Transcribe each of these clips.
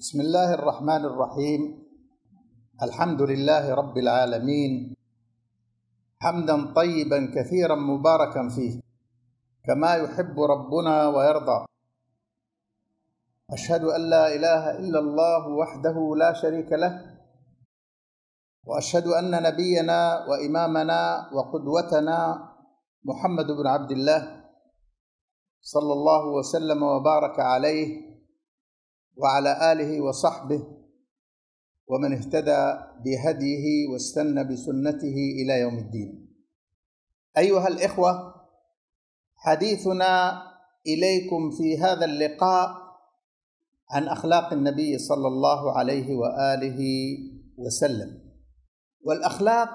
بسم الله الرحمن الرحيم الحمد لله رب العالمين حمدا طيبا كثيرا مباركا فيه كما يحب ربنا ويرضى اشهد ان لا اله الا الله وحده لا شريك له واشهد ان نبينا وامامنا وقدوتنا محمد بن عبد الله صلى الله وسلم وبارك عليه وعلى آله وصحبه ومن اهتدى بهديه واستنى بسنته إلى يوم الدين أيها الإخوة حديثنا إليكم في هذا اللقاء عن أخلاق النبي صلى الله عليه وآله وسلم والأخلاق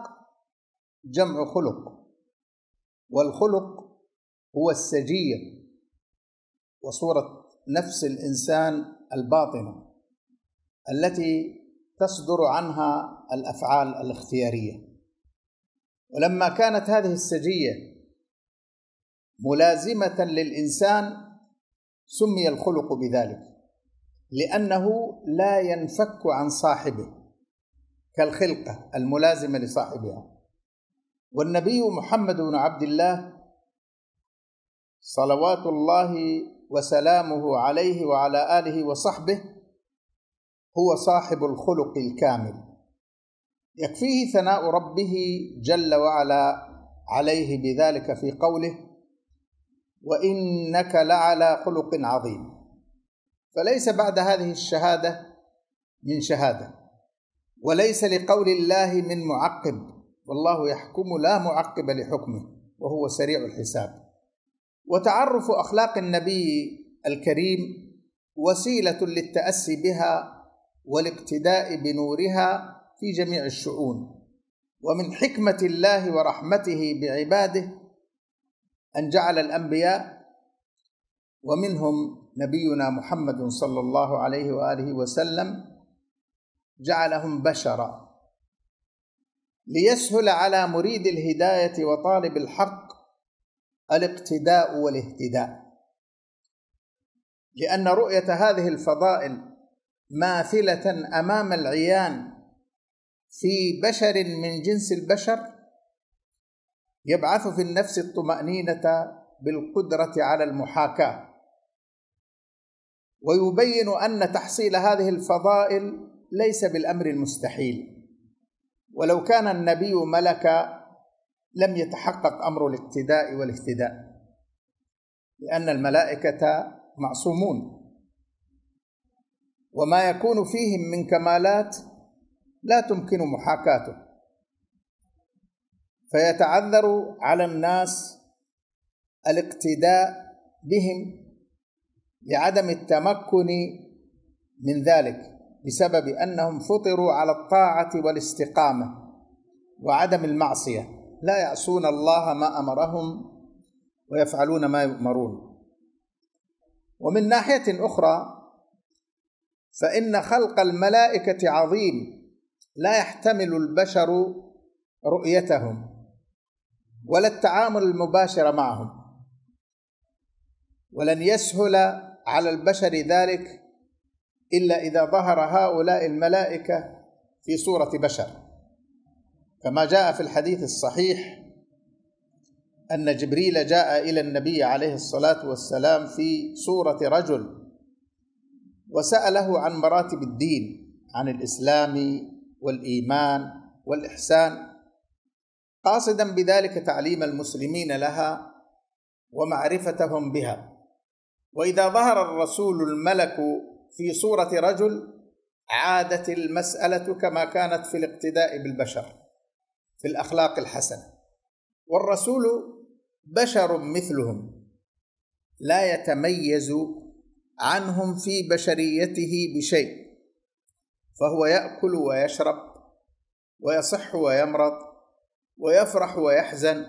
جمع خلق والخلق هو السجيه وصوره نفس الانسان الباطنه التي تصدر عنها الافعال الاختياريه ولما كانت هذه السجيه ملازمه للانسان سمي الخلق بذلك لانه لا ينفك عن صاحبه كالخلقه الملازمه لصاحبها والنبي محمد بن عبد الله صلوات الله وسلامه عليه وعلى آله وصحبه هو صاحب الخلق الكامل يكفيه ثناء ربه جل وعلا عليه بذلك في قوله وإنك لعلى خلق عظيم فليس بعد هذه الشهادة من شهادة وليس لقول الله من معقب والله يحكم لا معقب لحكمه وهو سريع الحساب وتعرف اخلاق النبي الكريم وسيله للتاسي بها والاقتداء بنورها في جميع الشؤون ومن حكمه الله ورحمته بعباده ان جعل الانبياء ومنهم نبينا محمد صلى الله عليه واله وسلم جعلهم بشرا ليسهل على مريد الهدايه وطالب الحق الاقتداء والاهتداء لأن رؤية هذه الفضائل ماثلة أمام العيان في بشر من جنس البشر يبعث في النفس الطمأنينة بالقدرة على المحاكاة ويبين أن تحصيل هذه الفضائل ليس بالأمر المستحيل ولو كان النبي ملكا لم يتحقق امر الاقتداء والاهتداء لان الملائكه معصومون وما يكون فيهم من كمالات لا تمكن محاكاته فيتعذر على الناس الاقتداء بهم لعدم التمكن من ذلك بسبب انهم فطروا على الطاعه والاستقامه وعدم المعصيه لا يعصون الله ما امرهم ويفعلون ما يؤمرون ومن ناحيه اخرى فان خلق الملائكه عظيم لا يحتمل البشر رؤيتهم ولا التعامل المباشر معهم ولن يسهل على البشر ذلك الا اذا ظهر هؤلاء الملائكه في صوره بشر كما جاء في الحديث الصحيح أن جبريل جاء إلى النبي عليه الصلاة والسلام في صورة رجل وسأله عن مراتب الدين عن الإسلام والإيمان والإحسان قاصدا بذلك تعليم المسلمين لها ومعرفتهم بها وإذا ظهر الرسول الملك في صورة رجل عادت المسألة كما كانت في الاقتداء بالبشر في الاخلاق الحسنه والرسول بشر مثلهم لا يتميز عنهم في بشريته بشيء فهو ياكل ويشرب ويصح ويمرض ويفرح ويحزن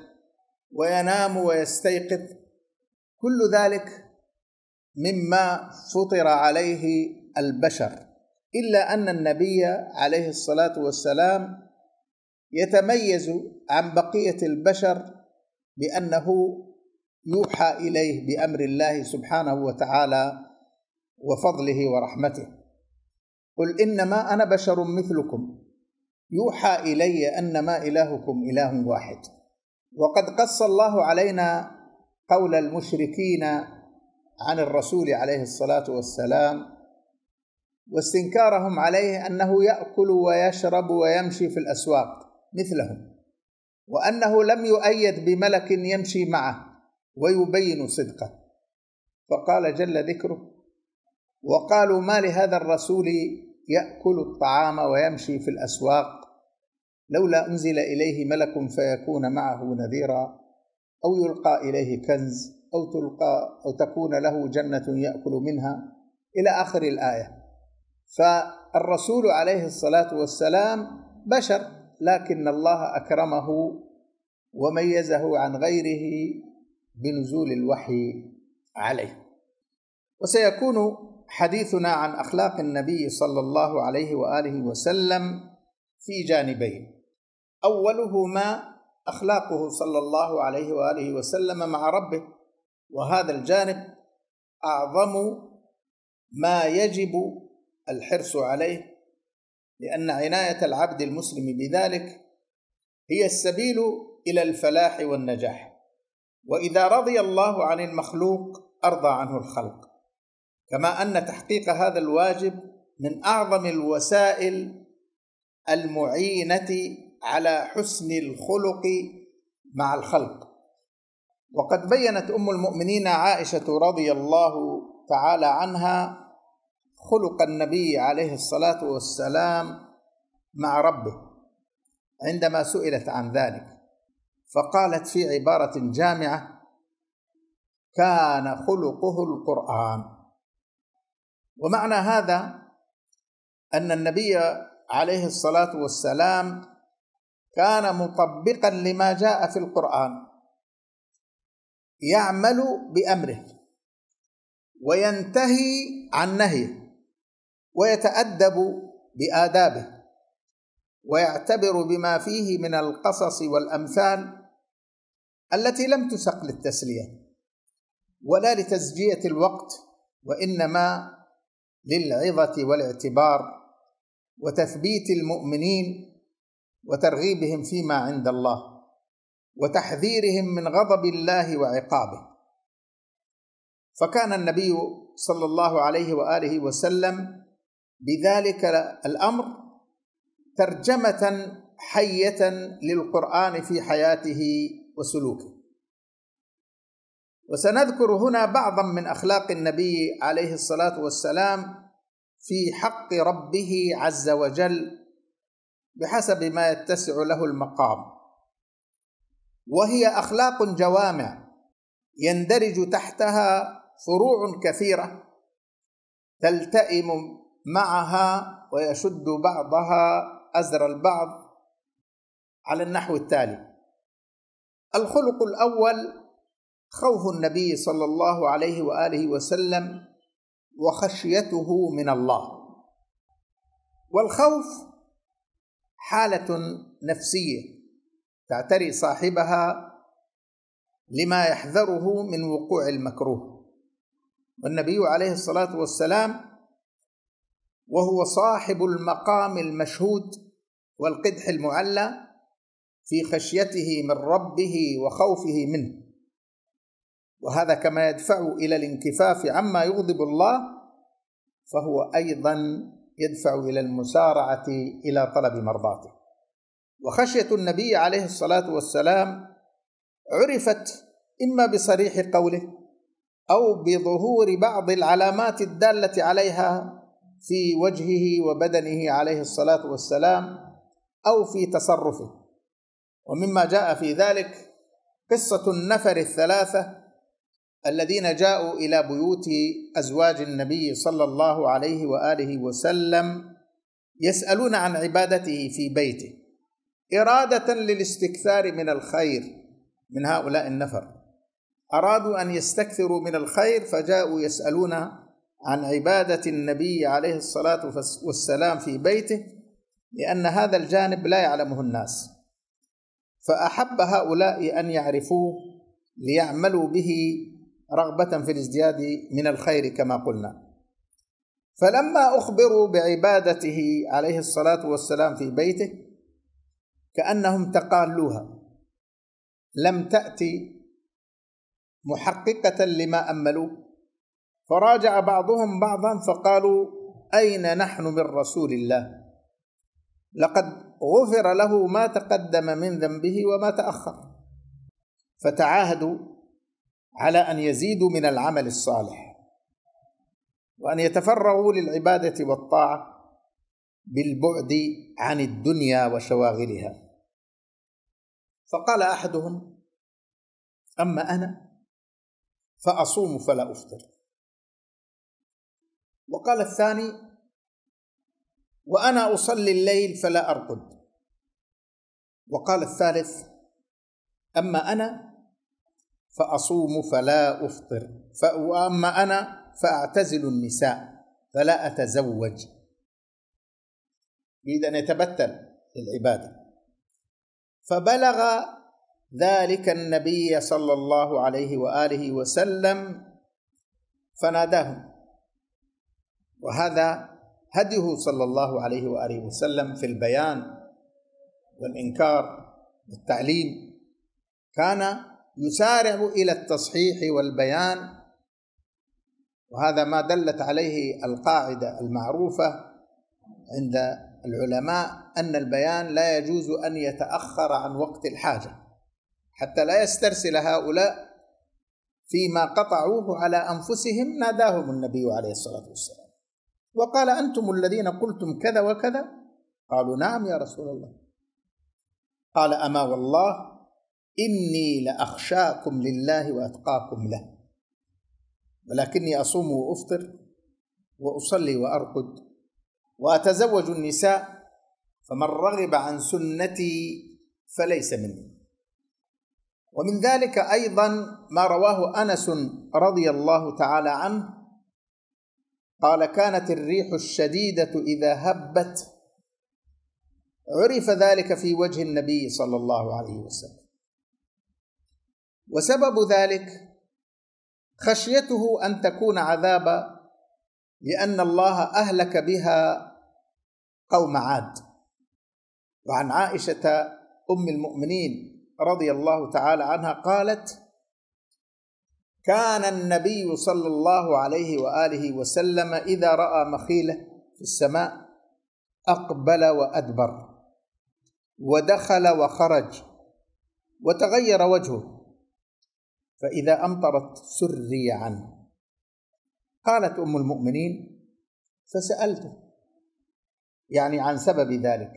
وينام ويستيقظ كل ذلك مما فطر عليه البشر الا ان النبي عليه الصلاه والسلام يتميز عن بقية البشر بأنه يوحى إليه بأمر الله سبحانه وتعالى وفضله ورحمته قل إنما أنا بشر مثلكم يوحى إلي أنما إلهكم إله واحد وقد قص الله علينا قول المشركين عن الرسول عليه الصلاة والسلام واستنكارهم عليه انه ياكل ويشرب ويمشي في الاسواق مثلهم وانه لم يؤيد بملك يمشي معه ويبين صدقه فقال جل ذكره وقالوا ما لهذا الرسول ياكل الطعام ويمشي في الاسواق لولا انزل اليه ملك فيكون معه نذيرا او يلقى اليه كنز او تلقى او تكون له جنه ياكل منها الى اخر الايه فالرسول عليه الصلاه والسلام بشر لكن الله اكرمه وميزه عن غيره بنزول الوحي عليه وسيكون حديثنا عن اخلاق النبي صلى الله عليه واله وسلم في جانبين اولهما اخلاقه صلى الله عليه واله وسلم مع ربه وهذا الجانب اعظم ما يجب الحرص عليه لأن عناية العبد المسلم بذلك هي السبيل إلى الفلاح والنجاح وإذا رضي الله عن المخلوق أرضى عنه الخلق كما أن تحقيق هذا الواجب من أعظم الوسائل المعينة على حسن الخلق مع الخلق وقد بينت ام المؤمنين عائشه رضي الله تعالى عنها خلق النبي عليه الصلاه والسلام مع ربه عندما سئلت عن ذلك فقالت في عباره جامعه كان خلقه القران ومعنى هذا ان النبي عليه الصلاه والسلام كان مطبقا لما جاء في القران يعمل بامره وينتهي عن نهيه ويتأدب بآدابه ويعتبر بما فيه من القصص والأمثال التي لم تسق للتسلية ولا لتزجية الوقت وإنما للعظة والاعتبار وتثبيت المؤمنين وترغيبهم فيما عند الله وتحذيرهم من غضب الله وعقابه فكان النبي صلى الله عليه واله وسلم بذلك الامر ترجمه حيه للقران في حياته وسلوكه وسنذكر هنا بعضا من اخلاق النبي عليه الصلاه والسلام في حق ربه عز وجل بحسب ما يتسع له المقام وهي اخلاق جوامع يندرج تحتها فروع كثيره تلتئم معها ويشد بعضها أزر البعض على النحو التالي الخلق الأول خوف النبي صلى الله عليه وآله وسلم وخشيته من الله والخوف حالة نفسية تعتري صاحبها لما يحذره من وقوع المكروه والنبي عليه الصلاة والسلام وهو صاحب المقام المشهود والقدح المعلى في خشيته من ربه وخوفه منه وهذا كما يدفع الى الانكفاف عما يغضب الله فهو ايضا يدفع الى المسارعه الى طلب مرضاته وخشيه النبي عليه الصلاه والسلام عرفت اما بصريح قوله او بظهور بعض العلامات الداله عليها في وجهه وبدنه عليه الصلاة والسلام أو في تصرفه ومما جاء في ذلك قصة النفر الثلاثة الذين جاءوا إلى بيوت أزواج النبي صلى الله عليه وآله وسلم يسألون عن عبادته في بيته إرادة للاستكثار من الخير من هؤلاء النفر أرادوا أن يستكثروا من الخير فجاءوا يسألون عن عبادة النبي عليه الصلاة والسلام في بيته لأن هذا الجانب لا يعلمه الناس فأحب هؤلاء أن يعرفوه ليعملوا به رغبة في الازدياد من الخير كما قلنا فلما أخبروا بعبادته عليه الصلاة والسلام في بيته كأنهم تقالوها لم تأتي محققة لما أملوا فراجع بعضهم بعضا فقالوا أين نحن من رسول الله لقد غفر له ما تقدم من ذنبه وما تأخر فتعاهدوا على أن يزيدوا من العمل الصالح وأن يتفرغوا للعبادة والطاعة بالبعد عن الدنيا وشواغلها فقال احدهم اما انا فاصوم فلا افطر وقال الثاني وأنا أصلي الليل فلا أرقد وقال الثالث أما أنا فأصوم فلا أفطر وأما أنا فأعتزل النساء فلا أتزوج يريد أن يتبتل للعبادة فبلغ ذلك النبي صلى الله عليه وآله وسلم فناداهم وهذا هديه صلى الله عليه واله وسلم في البيان والانكار والتعليم كان يسارع الى التصحيح والبيان وهذا ما دلت عليه القاعده المعروفه عند العلماء ان البيان لا يجوز ان يتاخر عن وقت الحاجه حتى لا يسترسل هؤلاء فيما قطعوه على انفسهم ناداهم النبي عليه الصلاه والسلام وقال أنتم الذين قلتم كذا وكذا قالوا نعم يا رسول الله قال أما والله إني لأخشاكم لله وأتقاكم له ولكني أصوم وأفطر وأصلي وأرقد وأتزوج النساء فمن رغب عن سنتي فليس مني ومن ذلك أيضا ما رواه أنس رضي الله تعالى عنه قال كانت الريح الشديدة إذا هبت عرف ذلك في وجه النبي صلى الله عليه وسلم وسبب ذلك خشيته أن تكون عذابا لأن الله أهلك بها قوم عاد وعن عائشة أم المؤمنين رضي الله تعالى عنها قالت كان النبي صلى الله عليه واله وسلم اذا راى مخيله في السماء اقبل وادبر ودخل وخرج وتغير وجهه فاذا امطرت سري عنه قالت ام المؤمنين فسالته يعني عن سبب ذلك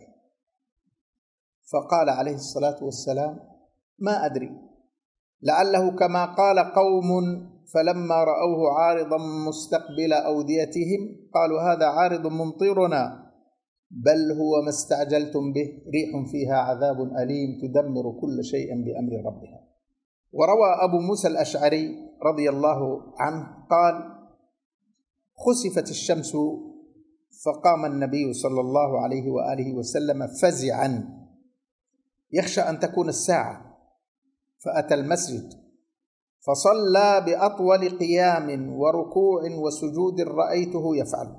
فقال عليه الصلاه والسلام ما ادري لعله كما قال قوم فلما راوه عارضا مستقبل اوديتهم قالوا هذا عارض ممطرنا بل هو ما استعجلتم به ريح فيها عذاب اليم تدمر كل شيء بامر ربها وروى ابو موسى الاشعري رضي الله عنه قال خسفت الشمس فقام النبي صلى الله عليه واله وسلم فزعا يخشى ان تكون الساعه فأتى المسجد فصلى بأطول قيام وركوع وسجود رأيته يفعل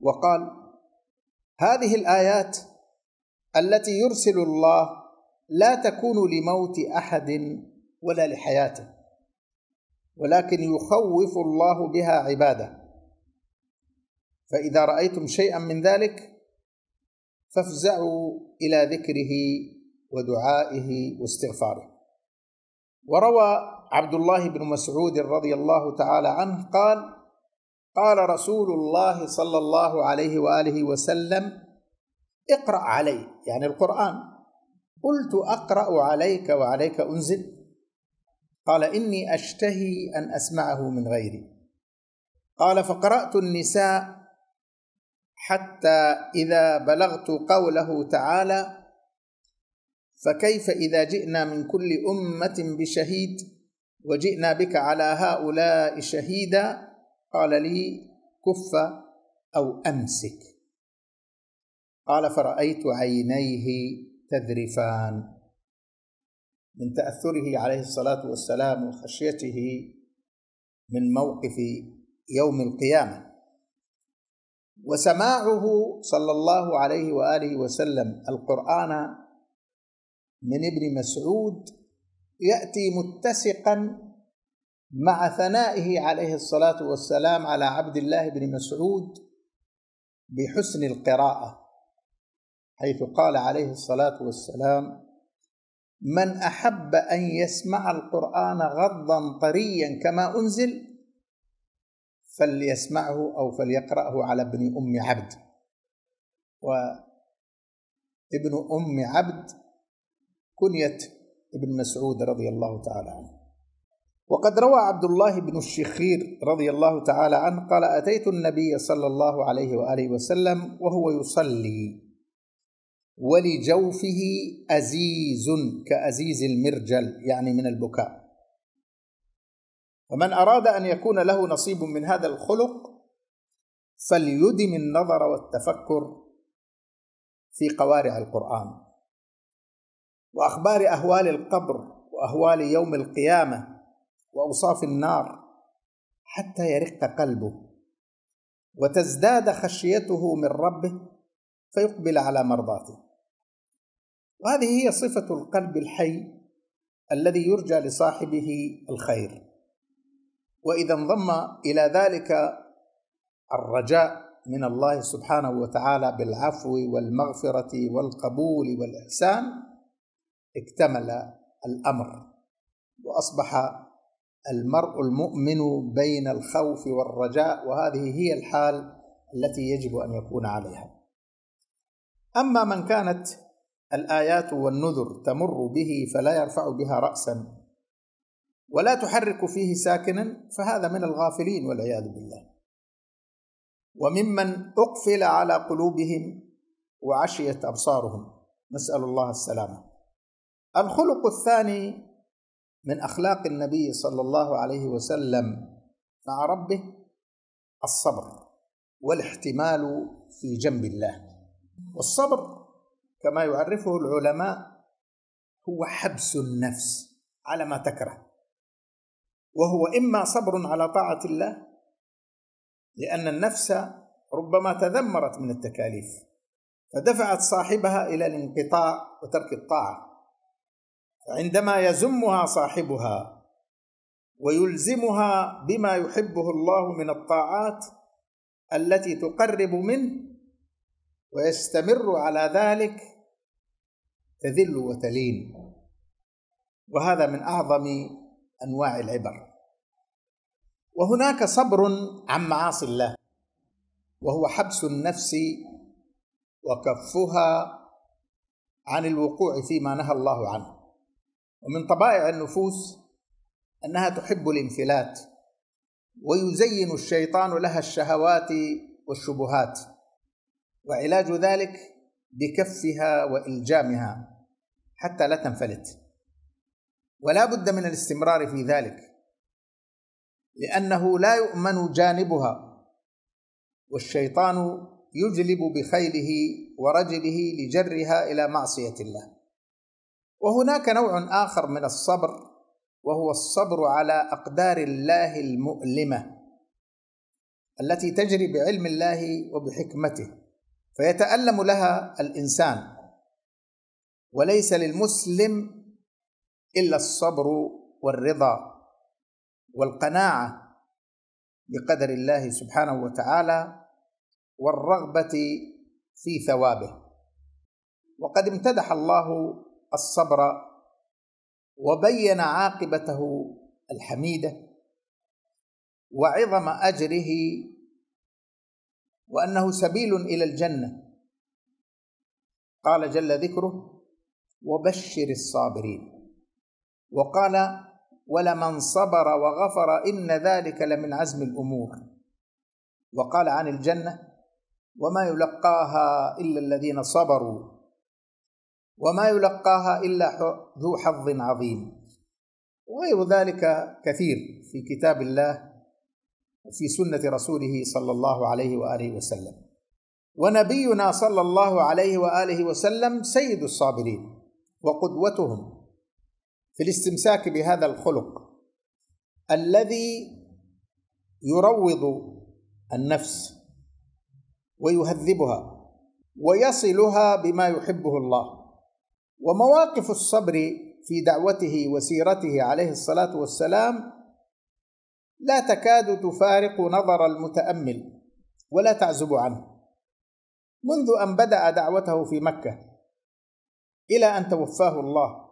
وقال هذه الآيات التي يرسل الله لا تكون لموت أحد ولا لحياته ولكن يخوف الله بها عباده فإذا رأيتم شيئا من ذلك فافزعوا إلى ذكره ودعائه واستغفاره وروى عبد الله بن مسعود رضي الله تعالى عنه قال قال رسول الله صلى الله عليه واله وسلم اقرا علي يعني القران قلت اقرا عليك وعليك انزل قال اني اشتهي ان اسمعه من غيري قال فقرات النساء حتى اذا بلغت قوله تعالى فكيف إذا جئنا من كل أمة بشهيد وجئنا بك على هؤلاء شهيدا قال لي كف أو أمسك قال فرأيت عينيه تذرفان من تأثره عليه الصلاة والسلام وخشيته من موقف يوم القيامة وسماعه صلى الله عليه وآله وسلم القرآن من ابن مسعود ياتي متسقا مع ثنائه عليه الصلاه والسلام على عبد الله بن مسعود بحسن القراءه حيث قال عليه الصلاه والسلام من احب ان يسمع القران غضا طريا كما انزل فليسمعه او فليقراه على ابن ام عبد وابن ام عبد كنية ابن مسعود رضي الله تعالى عنه وقد روى عبد الله بن الشخير رضي الله تعالى عنه قال أتيت النبي صلى الله عليه وآله وسلم وهو يصلي ولجوفه أزيز كأزيز المرجل يعني من البكاء فمن أراد أن يكون له نصيب من هذا الخلق فليدم النظر والتفكر في قوارع القرآن واخبار اهوال القبر واهوال يوم القيامه واوصاف النار حتى يرق قلبه وتزداد خشيته من ربه فيقبل على مرضاته وهذه هي صفه القلب الحي الذي يرجى لصاحبه الخير واذا انضم الى ذلك الرجاء من الله سبحانه وتعالى بالعفو والمغفره والقبول والاحسان اكتمل الامر واصبح المرء المؤمن بين الخوف والرجاء وهذه هي الحال التي يجب ان يكون عليها اما من كانت الايات والنذر تمر به فلا يرفع بها راسا ولا تحرك فيه ساكنا فهذا من الغافلين والعياذ بالله وممن اقفل على قلوبهم وعشيت ابصارهم نسال الله السلامه الخلق الثاني من اخلاق النبي صلى الله عليه وسلم مع ربه الصبر والاحتمال في جنب الله والصبر كما يعرفه العلماء هو حبس النفس على ما تكره وهو اما صبر على طاعه الله لان النفس ربما تذمرت من التكاليف فدفعت صاحبها الى الانقطاع وترك الطاعه عندما يزمها صاحبها ويلزمها بما يحبه الله من الطاعات التي تقرب منه ويستمر على ذلك تذل وتلين وهذا من اعظم انواع العبر وهناك صبر عن معاصي الله وهو حبس النفس وكفها عن الوقوع فيما نهى الله عنه ومن طبائع النفوس انها تحب الانفلات ويزين الشيطان لها الشهوات والشبهات وعلاج ذلك بكفها والجامها حتى لا تنفلت ولا بد من الاستمرار في ذلك لانه لا يؤمن جانبها والشيطان يجلب بخيله ورجله لجرها الى معصيه الله وهناك نوع آخر من الصبر وهو الصبر على أقدار الله المؤلمة التي تجري بعلم الله وبحكمته فيتألم لها الإنسان وليس للمسلم إلا الصبر والرضا والقناعة بقدر الله سبحانه وتعالى والرغبة في ثوابه وقد امتدح الله الصبر وبين عاقبته الحميده وعظم اجره وانه سبيل الى الجنه قال جل ذكره وبشر الصابرين وقال ولمن صبر وغفر ان ذلك لمن عزم الامور وقال عن الجنه وما يلقاها الا الذين صبروا وما يلقاها إلا ذو حظ عظيم وغير ذلك كثير في كتاب الله وفي سنة رسوله صلى الله عليه وآله وسلم ونبينا صلى الله عليه وآله وسلم سيد الصابرين وقدوتهم في الاستمساك بهذا الخلق الذي يروض النفس ويهذبها ويصلها بما يحبه الله ومواقف الصبر في دعوته وسيرته عليه الصلاه والسلام لا تكاد تفارق نظر المتامل ولا تعزب عنه منذ ان بدا دعوته في مكه الى ان توفاه الله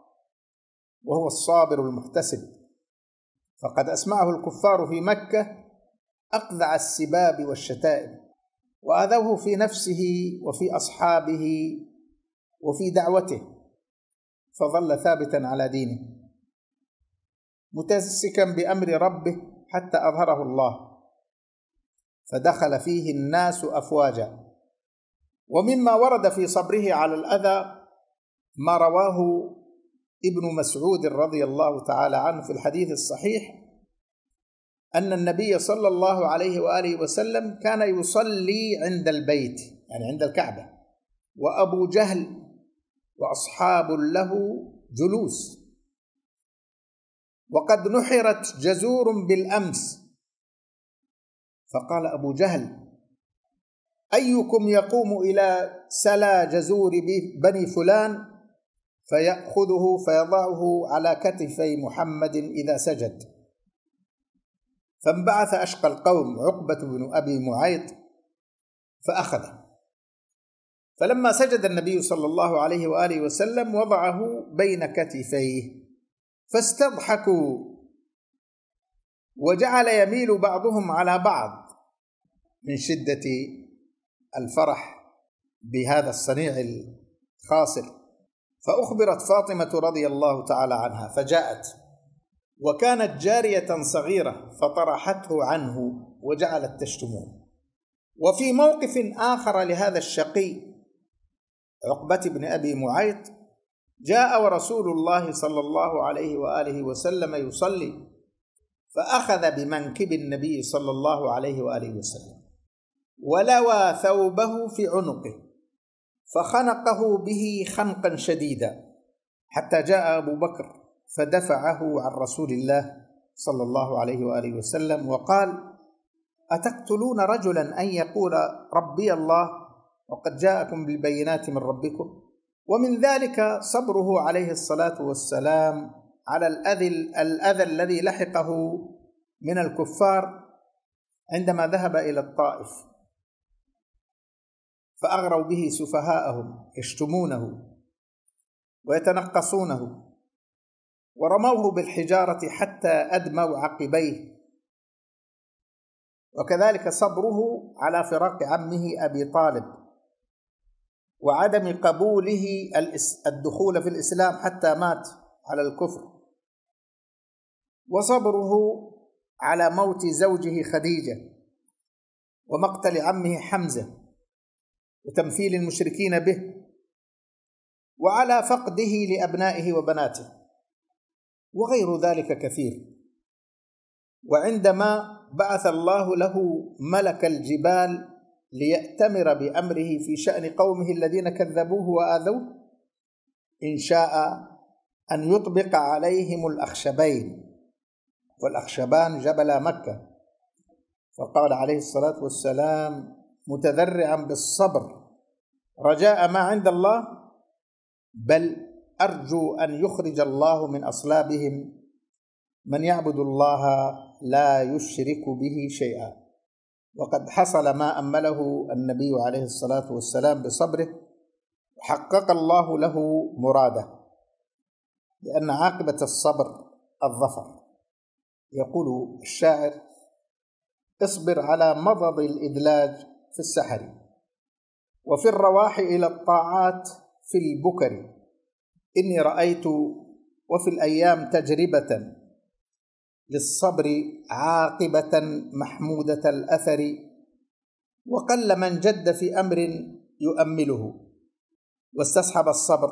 وهو الصابر المحتسب فقد اسمعه الكفار في مكه اقذع السباب والشتائم واذوه في نفسه وفي اصحابه وفي دعوته فظل ثابتا على دينه متمسكا بامر ربه حتى اظهره الله فدخل فيه الناس افواجا ومما ورد في صبره على الاذى ما رواه ابن مسعود رضي الله تعالى عنه في الحديث الصحيح أن النبي صلى الله عليه وآله وسلم كان يصلي عند البيت يعني عند الكعبة وأبو جهل وأصحاب له جلوس وقد نحرت جزور بالأمس فقال أبو جهل أيكم يقوم إلى سلا جزور بني فلان فيأخذه فيضعه على كتفي محمد إذا سجد فانبعث أشقى القوم عقبة بن أبي معيط فأخذه فلما سجد النبي صلى الله عليه واله وسلم وضعه بين كتفيه فاستضحكوا وجعل يميل بعضهم على بعض من شده الفرح بهذا الصنيع الخاصر فأخبرت فاطمة رضي الله تعالى عنها فجاءت وكانت جارية صغيرة فطرحته عنه وجعلت تشتمه وفي موقف آخر لهذا الشقي عقبة بن أبي معيط جاء ورسول الله صلى الله عليه وآله وسلم يصلي فأخذ بمنكب النبي صلى الله عليه وآله وسلم ولوى ثوبه في عنقه فخنقه به خنقا شديدا حتى جاء أبو بكر فدفعه عن رسول الله صلى الله عليه وآله وسلم وقال أتقتلون رجلا أن يقول ربي الله وقد جاءكم بالبينات من ربكم ومن ذلك صبره عليه الصلاة والسلام على الأذى الأذى الذي لحقه من الكفار عندما ذهب إلى الطائف فأغروا به سفهاءهم يشتمونه ويتنقصونه ورموه بالحجارة حتى أدموا عقبيه وكذلك صبره على فراق عمه أبي طالب وعدم قبوله الدخول في الإسلام حتى مات على الكفر وصبره على موت زوجه خديجة ومقتل عمه حمزة وتمثيل المشركين به وعلى فقده لأبنائه وبناته وغير ذلك كثير وعندما بعث الله له ملك الجبال ليأتمر بأمره في شأن قومه الذين كذبوه وآذوه إن شاء أن يطبق عليهم الأخشبين والأخشبان جبل مكة فقال عليه الصلاة والسلام متذرعا بالصبر رجاء ما عند الله بل أرجو أن يخرج الله من أصلابهم من يعبد الله لا يشرك به شيئا وقد حصل ما أمله النبي عليه الصلاة والسلام بصبره حقق الله له مراده لأن عاقبة الصبر الظفر يقول الشاعر اصبر على مضض الإدلاج في السحر وفي الرواح إلى الطاعات في البكر إني رأيت وفي الأيام تجربة للصبر عاقبة محمودة الأثر وقل من جد في أمر يؤمله واستصحب الصبر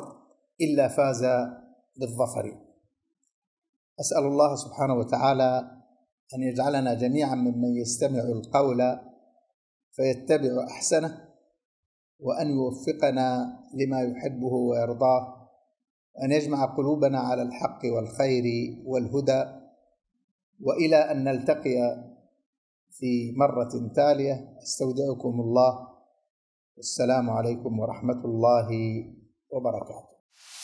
إلا فاز بالظفر أسأل الله سبحانه وتعالى أن يجعلنا جميعا ممن يستمع القول فيتبع أحسنه وأن يوفقنا لما يحبه ويرضاه أن يجمع قلوبنا على الحق والخير والهدى والى ان نلتقي في مره تاليه استودعكم الله والسلام عليكم ورحمه الله وبركاته